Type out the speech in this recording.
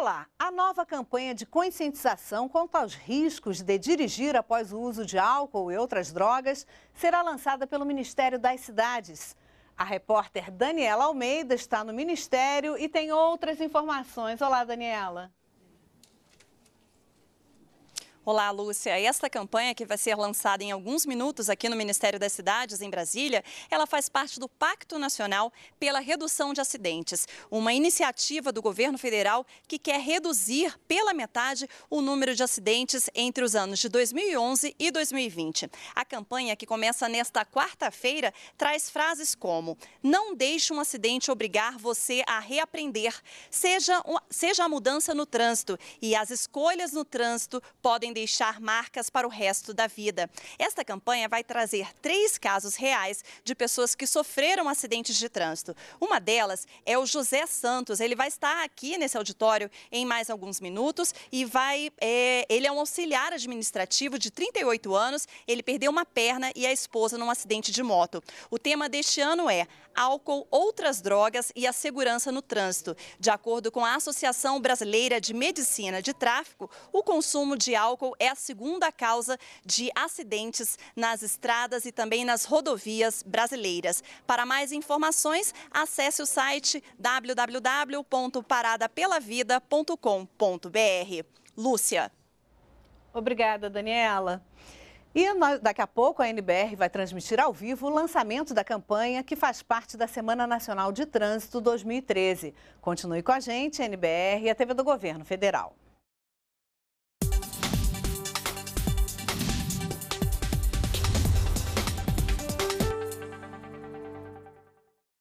Olá! A nova campanha de conscientização quanto aos riscos de dirigir após o uso de álcool e outras drogas será lançada pelo Ministério das Cidades. A repórter Daniela Almeida está no Ministério e tem outras informações. Olá, Daniela. Olá, Lúcia. Esta campanha, que vai ser lançada em alguns minutos aqui no Ministério das Cidades, em Brasília, ela faz parte do Pacto Nacional pela Redução de Acidentes, uma iniciativa do governo federal que quer reduzir pela metade o número de acidentes entre os anos de 2011 e 2020. A campanha, que começa nesta quarta-feira, traz frases como: Não deixe um acidente obrigar você a reaprender. Seja, seja a mudança no trânsito e as escolhas no trânsito podem podem deixar marcas para o resto da vida. Esta campanha vai trazer três casos reais de pessoas que sofreram acidentes de trânsito. Uma delas é o José Santos. Ele vai estar aqui nesse auditório em mais alguns minutos e vai. É, ele é um auxiliar administrativo de 38 anos. Ele perdeu uma perna e a esposa num acidente de moto. O tema deste ano é álcool, outras drogas e a segurança no trânsito. De acordo com a Associação Brasileira de Medicina de Tráfico, o consumo de álcool álcool é a segunda causa de acidentes nas estradas e também nas rodovias brasileiras. Para mais informações, acesse o site www.paradapelavida.com.br. Lúcia. Obrigada, Daniela. E daqui a pouco a NBR vai transmitir ao vivo o lançamento da campanha que faz parte da Semana Nacional de Trânsito 2013. Continue com a gente, NBR e a TV do Governo Federal.